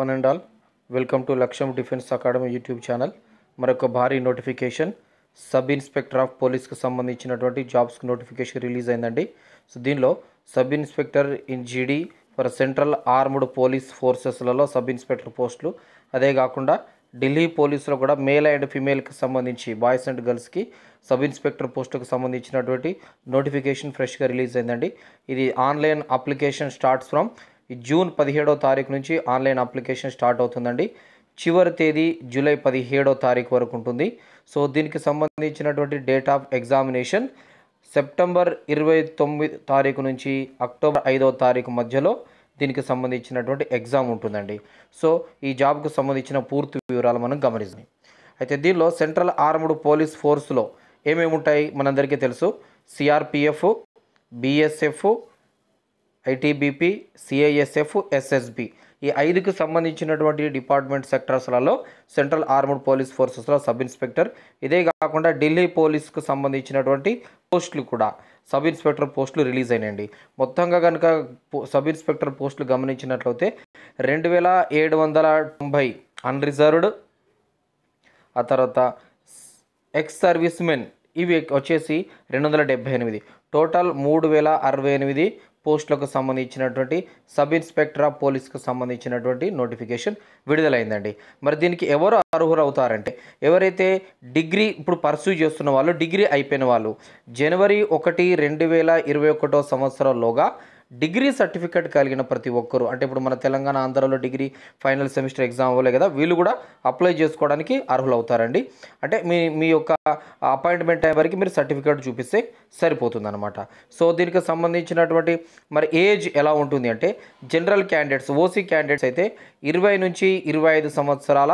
one and all welcome to Lakshyam defence academy YouTube channel మరొక భారీ notification sub inspector of పోలీస్కి సంబంధించినటువంటి జాబ్స్కి నోటిఫికేషన్ రిలీజ్ అయిందండి సో దీనిలో sub inspector in GD for central armed police ఫోర్సెస్లలో సబ్ ఇన్స్పెక్టర్ పోస్టులు అదే కాకుండా ఢిల్లీ పోలీసులో కూడా మేల్ అండ్ ఫిమేల్కి సంబంధించి బాయ్స్ అండ్ గర్ల్స్కి సబ్ ఇన్స్పెక్టర్ పోస్టుకు సంబంధించినటువంటి నోటిఫికేషన్ ఫ్రెష్గా రిలీజ్ అయిందండి ఇది online application starts from June పదిహేడో తారీఖు నుంచి ఆన్లైన్ అప్లికేషన్ స్టార్ట్ అవుతుందండి చివరి తేదీ జూలై పదిహేడో తారీఖు వరకు ఉంటుంది సో దీనికి సంబంధించినటువంటి డేట్ ఆఫ్ ఎగ్జామినేషన్ సెప్టెంబర్ ఇరవై తొమ్మిది తారీఖు నుంచి అక్టోబర్ ఐదో తారీఖు మధ్యలో దీనికి సంబంధించినటువంటి ఎగ్జామ్ ఉంటుందండి సో ఈ జాబ్కు సంబంధించిన పూర్తి వివరాలు మనం గమనిస్తాం అయితే దీనిలో సెంట్రల్ ఆర్మ్డ్ పోలీస్ ఫోర్స్లో ఏమేమి ఉంటాయి మనందరికీ తెలుసు CRPF BSF ITBP CISF SSB ఈ ఐదుకు సంబంధించినటువంటి డిపార్ట్మెంట్ సెక్టర్స్లలో సెంట్రల్ ఆర్మ్డ్ పోలీస్ ఫోర్సెస్లో సబ్ ఇన్స్పెక్టర్ ఇదే కాకుండా ఢిల్లీ పోలీస్కు సంబంధించినటువంటి పోస్టులు కూడా సబ్ ఇన్స్పెక్టర్ పోస్టులు రిలీజ్ అయినాయండి మొత్తంగా కనుక సబ్ ఇన్స్పెక్టర్ పోస్టులు గమనించినట్లయితే రెండు వేల ఏడు వందల తొంభై అన్రిజర్వ్డ్ ఆ తర్వాత ఎక్స్ సర్వీస్ మెన్ ఇవి వచ్చేసి రెండు వందల డెబ్బై ఎనిమిది టోటల్ మూడు వేల అరవై ఎనిమిది పోస్టులకు సంబంధించినటువంటి సబ్ ఇన్స్పెక్టర్ ఆఫ్ పోలీస్కు సంబంధించినటువంటి నోటిఫికేషన్ విడుదలైందండి మరి దీనికి ఎవరు అర్హులు అవుతారంటే ఎవరైతే డిగ్రీ ఇప్పుడు పర్సూ చేస్తున్న వాళ్ళు డిగ్రీ అయిపోయిన వాళ్ళు జనవరి ఒకటి రెండు వేల ఇరవై ఒకటో సంవత్సరంలోగా డిగ్రీ సర్టిఫికేట్ కలిగిన ప్రతి ఒక్కరు అంటే ఇప్పుడు మన తెలంగాణ ఆంధ్రలో డిగ్రీ ఫైనల్ సెమిస్టర్ ఎగ్జామ్ అవ్వలే కదా వీళ్ళు కూడా అప్లై చేసుకోవడానికి అర్హులవుతారండి అంటే మీ మీ యొక్క అపాయింట్మెంట్ అయ్యే వరకు మీరు సర్టిఫికేట్ చూపిస్తే సరిపోతుందన్నమాట సో దీనికి సంబంధించినటువంటి మరి ఏజ్ ఎలా ఉంటుంది అంటే జనరల్ క్యాండిడేట్స్ ఓసీ క్యాండిడేట్స్ అయితే ఇరవై నుంచి ఇరవై ఐదు సంవత్సరాల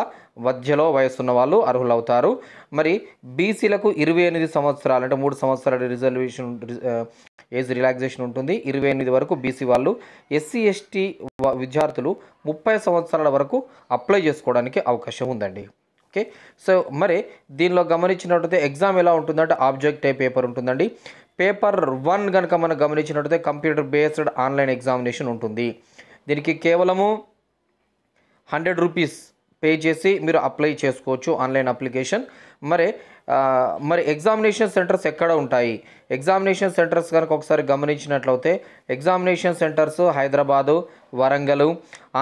మధ్యలో వయసున్న వాళ్ళు అర్హులవుతారు మరి బీసీలకు ఇరవై ఎనిమిది సంవత్సరాలు అంటే మూడు సంవత్సరాల రిజర్వేషన్ ఏజ్ రిలాక్సేషన్ ఉంటుంది ఇరవై ఎనిమిది వరకు బీసీ వాళ్ళు ఎస్సీ ఎస్టీ విద్యార్థులు ముప్పై సంవత్సరాల వరకు అప్లై చేసుకోవడానికి అవకాశం ఉందండి ఓకే సో మరి దీనిలో గమనించినట్లయితే ఎగ్జామ్ ఎలా ఉంటుందంటే ఆబ్జెక్ట్ టైప్ పేపర్ ఉంటుందండి పేపర్ వన్ కనుక మనం గమనించినట్లయితే కంప్యూటర్ బేస్డ్ ఆన్లైన్ ఎగ్జామినేషన్ ఉంటుంది దీనికి కేవలము హండ్రెడ్ రూపీస్ పే చేసి మీరు అప్లై చేసుకోవచ్చు ఆన్లైన్ అప్లికేషన్ మరి మరి ఎగ్జామినేషన్ సెంటర్స్ ఎక్కడ ఉంటాయి ఎగ్జామినేషన్ సెంటర్స్ కనుక ఒకసారి గమనించినట్లయితే ఎగ్జామినేషన్ సెంటర్స్ హైదరాబాదు వరంగల్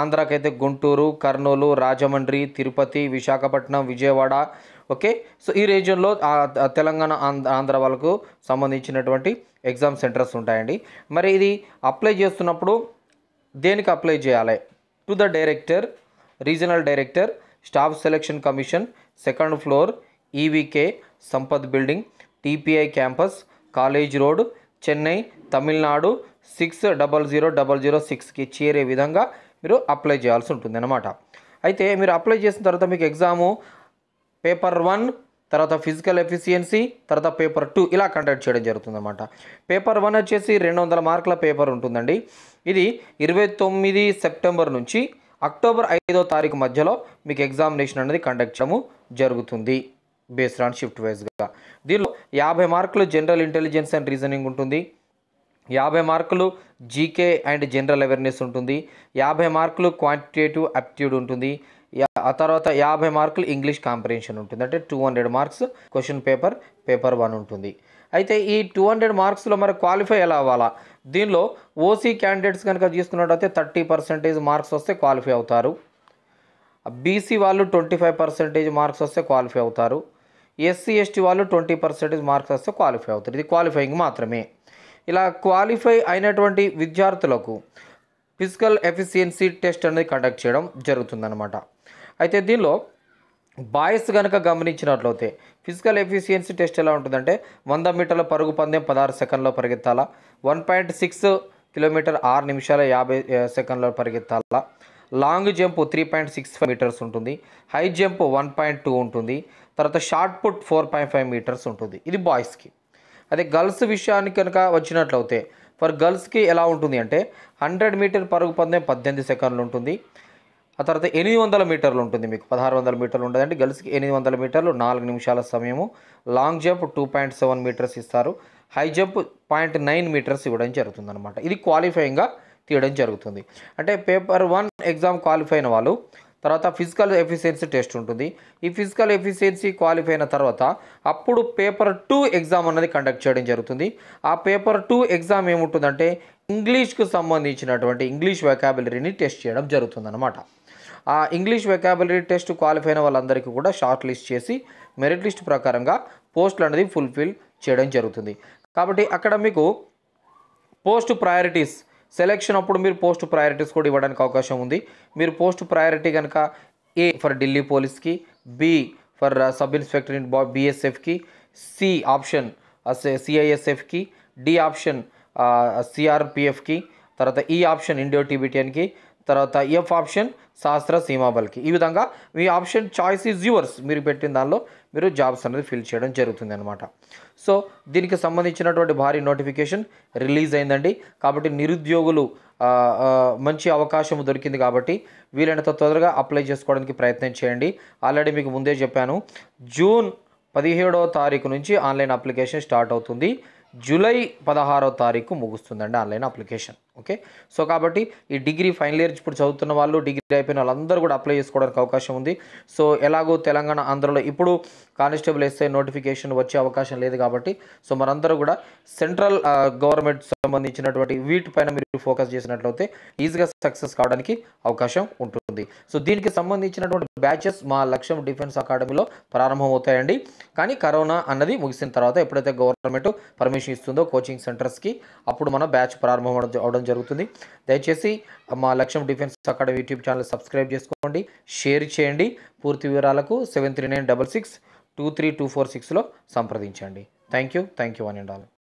ఆంధ్రాకైతే గుంటూరు కర్నూలు రాజమండ్రి తిరుపతి విశాఖపట్నం విజయవాడ ఓకే సో ఈ రీజియన్లో తెలంగాణ ఆంధ్ర వాళ్ళకు సంబంధించినటువంటి ఎగ్జామ్ సెంటర్స్ ఉంటాయండి మరి ఇది అప్లై చేస్తున్నప్పుడు దేనికి అప్లై చేయాలి to the director regional director staff selection commission second floor EVK e Sampath building TPI campus college road Chennai Tamil Nadu six double zero double zero సిక్స్కి చేరే విధంగా మీరు అప్లై చేయాల్సి ఉంటుంది అనమాట అయితే మీరు అప్లై చేసిన తర్వాత మీకు ఎగ్జాము పేపర్ వన్ తర్వాత ఫిజికల్ ఎఫిషియన్సీ తర్వాత పేపర్ టూ ఇలా కండక్ట్ చేయడం జరుగుతుందన్నమాట పేపర్ వన్ వచ్చేసి రెండు వందల మార్కుల పేపర్ ఉంటుందండి ఇది ఇరవై తొమ్మిది సెప్టెంబర్ నుంచి అక్టోబర్ ఐదో తారీఖు మధ్యలో మీకు ఎగ్జామినేషన్ అనేది కండక్ట్ చేయడము జరుగుతుంది బేస్డ్ ఆన్ షిఫ్ట్ వైజ్గా దీనిలో యాభై మార్కులు జనరల్ ఇంటెలిజెన్స్ అండ్ రీజనింగ్ ఉంటుంది యాభై మార్కులు జీకే అండ్ జనరల్ అవేర్నెస్ ఉంటుంది యాభై మార్కులు క్వాంటిటేటివ్ అప్టిట్యూడ్ ఉంటుంది ఆ తర్వాత యాభై మార్కులు ఇంగ్లీష్ కాంప్రిహెన్షన్ ఉంటుంది అంటే two hundred marks question paper paper one ఉంటుంది అయితే ఈ టూ హండ్రెడ్ మార్క్స్లో మరి క్వాలిఫై ఎలా అవ్వాలా దీనిలో ఓసీ క్యాండిడేట్స్ కనుక తీసుకున్నట్టయితే థర్టీ పర్సెంటేజ్ మార్క్స్ వస్తే క్వాలిఫై అవుతారు బీసీ వాళ్ళు ట్వంటీ ఫైవ్ పర్సెంటేజ్ మార్క్స్ వస్తే క్వాలిఫై అవుతారు ఎస్సీ ఎస్టీ వాళ్ళు ట్వంటీ పర్సెంటేజ్ మార్క్స్ వస్తే క్వాలిఫై అవుతారు ఇది క్వాలిఫైయింగ్ మాత్రమే ఇలా క్వాలిఫై అయినటువంటి విద్యార్థులకు ఫిజికల్ ఎఫిషియన్సీ టెస్ట్ అనేది కండక్ట్ చేయడం జరుగుతుందన్నమాట అయితే దీనిలో బాయ్స్ కనుక గమనించినట్లయితే ఫిజికల్ ఎఫిషియన్సీ టెస్ట్ ఎలా ఉంటుందంటే వంద మీటర్ల పరుగు పందెం పదహారు సెకండ్లో పరిగెత్తాలా వన్ పాయింట్ సిక్స్ కిలోమీటర్ ఆరు నిమిషాల యాభై సెకండ్లో పరిగెత్తాలా long jump three point six five metres ఉంటుంది high jump one point two ఉంటుంది తర్వాత shot put four point five metres ఉంటుంది ఇది బాయ్స్కి అదే గర్ల్స్ విషయానికి కనుక వచ్చినట్లయితే ఫర్ గర్ల్స్కి ఎలా ఉంటుంది అంటే హండ్రెడ్ మీటర్ పరుగు పందెం పద్దెనిమిది సెకండ్లు ఉంటుంది ఆ తర్వాత ఎనిమిది వందల మీటర్లు ఉంటుంది మీకు పదహారు వందల మీటర్లు అంటే గర్ల్స్కి ఎనిమిది వందల మీటర్లు నాలుగు నిమిషాల సమయము long jump two point seven metres ఇస్తారు high jump point nine metres ఇవ్వడం జరుగుతుంది అనమాట ఇది క్వాలిఫైయింగ్గా తీయడం జరుగుతుంది అంటే పేపర్ వన్ ఎగ్జామ్ క్వాలిఫై అయిన వాళ్ళు తర్వాత ఫిజికల్ ఎఫిషియన్సీ టెస్ట్ ఉంటుంది ఈ ఫిజికల్ ఎఫిషియన్సీ క్వాలిఫై అయిన తర్వాత అప్పుడు పేపర్ టూ ఎగ్జామ్ అనేది కండక్ట్ చేయడం జరుగుతుంది ఆ పేపర్ టూ ఎగ్జామ్ ఏముంటుందంటే ఇంగ్లీష్కు సంబంధించినటువంటి ఇంగ్లీష్ వెకాబులరీని టెస్ట్ చేయడం జరుగుతుందన్నమాట ఆ ఇంగ్లీష్ వెకాబులరీ టెస్ట్ క్వాలిఫై అయిన వాళ్ళందరికీ కూడా షార్ట్ లిస్ట్ చేసి మెరిట్ లిస్ట్ ప్రకారంగా పోస్టులు అనేది ఫుల్ఫిల్ చేయడం జరుగుతుంది కాబట్టి అక్కడ మీకు పోస్ట్ ప్రయారిటీస్ సెలెక్షన్ అప్పుడు మీరు పోస్ట్ ప్రయారిటీస్ కూడా ఇవ్వడానికి అవకాశం ఉంది మీరు పోస్ట్ ప్రయారిటీ కనుక ఏ ఫర్ ఢిల్లీ పోలీస్కి B for sub inspector in బీఎస్ఎఫ్కి సి ఆప్షన్ సిఐఎస్ఎఫ్కి డి ఆప్షన్ సిఆర్పిఎఫ్కి తర్వాత ఈ ఆప్షన్ ఇండియో టీబీటీఎన్కి తర్వాత ఎఫ్ ఆప్షన్ శాస్త్ర సీమాబల్కి ఈ విధంగా మీ ఆప్షన్ చాయిస్ ఈజ్ యువర్స్ మీరు పెట్టిన దానిలో మీరు జాబ్స్ అనేది ఫిల్ చేయడం జరుగుతుంది అనమాట సో దీనికి సంబంధించినటువంటి భారీ నోటిఫికేషన్ రిలీజ్ అయిందండి కాబట్టి నిరుద్యోగులు మంచి అవకాశం దొరికింది కాబట్టి వీలైనంత త్వరగా అప్లై చేసుకోవడానికి ప్రయత్నం చేయండి ఆల్రెడీ మీకు ముందే చెప్పాను జూన్ పదిహేడవ తారీఖు నుంచి ఆన్లైన్ అప్లికేషన్ స్టార్ట్ అవుతుంది జూలై పదహారో తారీఖు ముగుస్తుందండి ఆన్లైన్ అప్లికేషన్ ఓకే సో కాబట్టి ఈ డిగ్రీ ఫైనల్ ఇయర్ ఇప్పుడు చదువుతున్న వాళ్ళు డిగ్రీ అయిపోయిన వాళ్ళందరూ కూడా అప్లై చేసుకోవడానికి అవకాశం ఉంది సో ఎలాగో తెలంగాణ ఆంధ్రలో ఇప్పుడు కానిస్టేబుల్ ఎస్ఐ నోటిఫికేషన్ వచ్చే అవకాశం లేదు కాబట్టి సో మనందరూ కూడా సెంట్రల్ గవర్నమెంట్ సంబంధించినటువంటి వీటిపైన మీరు ఫోకస్ చేసినట్లయితే ఈజీగా సక్సెస్ కావడానికి అవకాశం ఉంటుంది సో దీనికి సంబంధించినటువంటి బ్యాచెస్ మా లక్ష్యం డిఫెన్స్ అకాడమీలో ప్రారంభమవుతాయండి కానీ కరోనా అన్నది ముగిసిన తర్వాత ఎప్పుడైతే గవర్నమెంట్ పర్మిషన్ ఇస్తుందో కోచింగ్ సెంటర్స్కి అప్పుడు మన బ్యాచ్ ప్రారంభం అవడం జరుగుతుంది దయచేసి మా Lakshyam defence academy YouTube channel subscribe చేసుకోండి షేర్ చేయండి పూర్తి వివరాలకు seven three nine double six two three two four సిక్స్లో సంప్రదించండి థ్యాంక్ యూ థ్యాంక్ యూ అని ఆల్